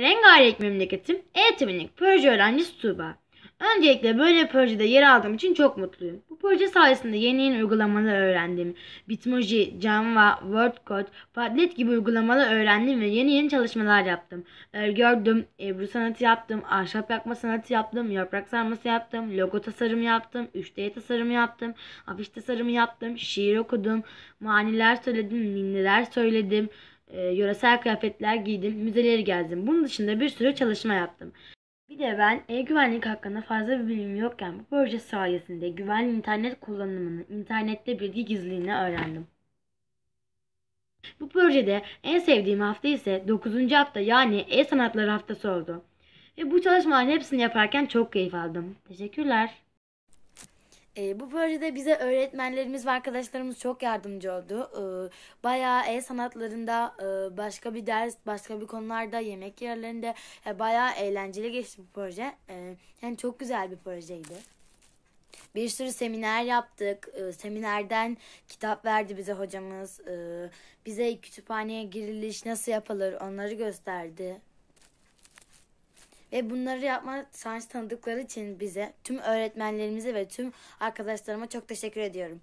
rengarenk memleketim eğitim proje öğrencisi Tuğba. Öncelikle böyle projede yer aldığım için çok mutluyum. Bu proje sayesinde yeni yeni uygulamalar öğrendim. Bitmoji, Canva, WordCode, Padlet gibi uygulamalar öğrendim ve yeni yeni çalışmalar yaptım. Örgü ördüm, ebru sanatı yaptım, ahşap yakma sanatı yaptım, yaprak sarması yaptım, logo tasarımı yaptım, 3D tasarımı yaptım, afiş tasarımı yaptım, şiir okudum, maniler söyledim, ninniler söyledim, e, yöresel kıyafetler giydim, müzeleri gezdim. Bunun dışında bir sürü çalışma yaptım. Bir de ben e-güvenlik hakkında fazla bir bilgim yokken bu proje sayesinde güvenli internet kullanımını, internette bilgi gizliliğini öğrendim. Bu projede en sevdiğim hafta ise 9. hafta yani e sanatları haftası oldu. Ve bu çalışmaların hepsini yaparken çok keyif aldım. Teşekkürler. E, bu projede bize öğretmenlerimiz ve arkadaşlarımız çok yardımcı oldu. E, bayağı el sanatlarında, e, başka bir ders, başka bir konularda, yemek yerlerinde e, bayağı eğlenceli geçti bu proje. E, yani çok güzel bir projeydi. Bir sürü seminer yaptık. E, seminerden kitap verdi bize hocamız. E, bize kütüphaneye giriliş nasıl yapılır onları gösterdi. Ve bunları yapma sanç tanıdıkları için bize, tüm öğretmenlerimize ve tüm arkadaşlarıma çok teşekkür ediyorum.